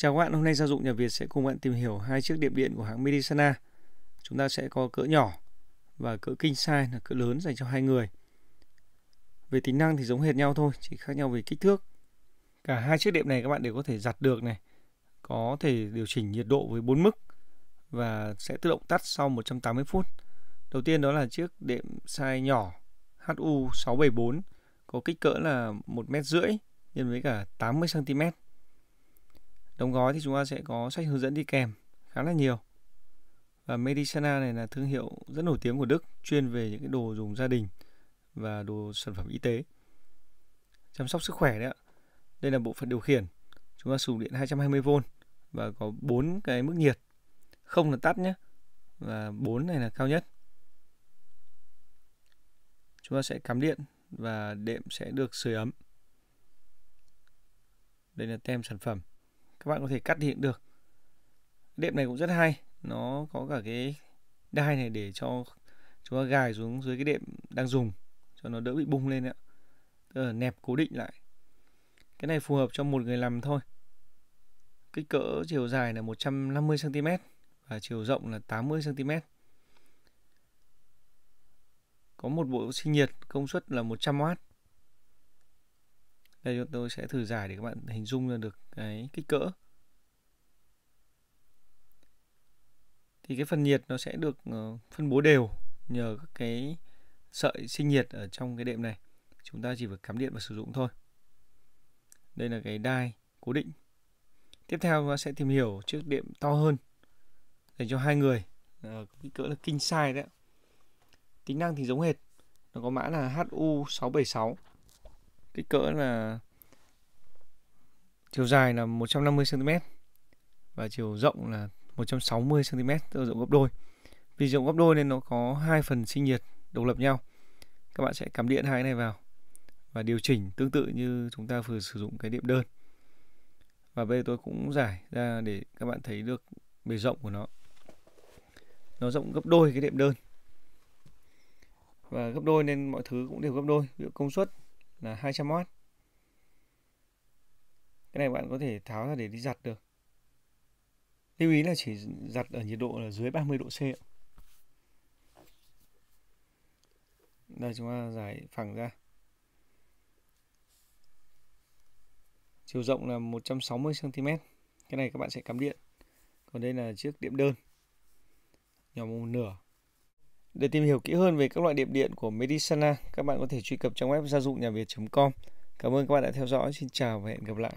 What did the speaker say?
Chào các bạn, hôm nay Gia dụng nhà Việt sẽ cùng bạn tìm hiểu hai chiếc điệp điện của hãng Medisana. Chúng ta sẽ có cỡ nhỏ và cỡ king size là cỡ lớn dành cho hai người. Về tính năng thì giống hệt nhau thôi, chỉ khác nhau về kích thước. Cả hai chiếc điện này các bạn đều có thể giặt được này, có thể điều chỉnh nhiệt độ với bốn mức và sẽ tự động tắt sau 180 phút. Đầu tiên đó là chiếc điện size nhỏ HU674 có kích cỡ là 1 mét rưỡi nhân với cả 80 cm đóng gói thì chúng ta sẽ có sách hướng dẫn đi kèm khá là nhiều và Medicina này là thương hiệu rất nổi tiếng của Đức chuyên về những cái đồ dùng gia đình và đồ sản phẩm y tế chăm sóc sức khỏe đấy ạ đây là bộ phận điều khiển chúng ta sử dụng điện 220V và có bốn cái mức nhiệt không là tắt nhé và bốn này là cao nhất chúng ta sẽ cắm điện và đệm sẽ được sưởi ấm đây là tem sản phẩm các bạn có thể cắt điện được đệm này cũng rất hay nó có cả cái đai này để cho chúng ta gài xuống dưới cái đệm đang dùng cho nó đỡ bị bung lên ạ tức là nẹp cố định lại cái này phù hợp cho một người làm thôi kích cỡ chiều dài là 150 cm và chiều rộng là 80 cm có một bộ sinh nhiệt công suất là 100W đây tôi sẽ thử giải để các bạn hình dung ra được cái kích cỡ thì cái phần nhiệt nó sẽ được ờ, phân bố đều nhờ các cái sợi sinh nhiệt ở trong cái đệm này chúng ta chỉ việc cắm điện và sử dụng thôi đây là cái đai cố định tiếp theo chúng ta sẽ tìm hiểu chiếc đệm to hơn dành cho hai người ờ, kích cỡ là king size đấy tính năng thì giống hệt nó có mã là HU676 kích cỡ là chiều dài là 150 cm và chiều rộng là 160 cm, tức rộng gấp đôi. Vì rộng gấp đôi nên nó có hai phần sinh nhiệt độc lập nhau. Các bạn sẽ cắm điện hai cái này vào và điều chỉnh tương tự như chúng ta vừa sử dụng cái điện đơn. Và bây giờ tôi cũng giải ra để các bạn thấy được bề rộng của nó. Nó rộng gấp đôi cái điện đơn. Và gấp đôi nên mọi thứ cũng đều gấp đôi, ví dụ công suất là 200W cái này bạn có thể tháo ra để đi giặt được lưu ý là chỉ giặt ở nhiệt độ là dưới 30 độ C đây chúng ta giải phẳng ra chiều rộng là 160 cm cái này các bạn sẽ cắm điện còn đây là chiếc điểm đơn nhỏ một nửa để tìm hiểu kỹ hơn về các loại đệm điện của Medisana, các bạn có thể truy cập trang web gia dụng nhà Việt.com. Cảm ơn các bạn đã theo dõi. Xin chào và hẹn gặp lại.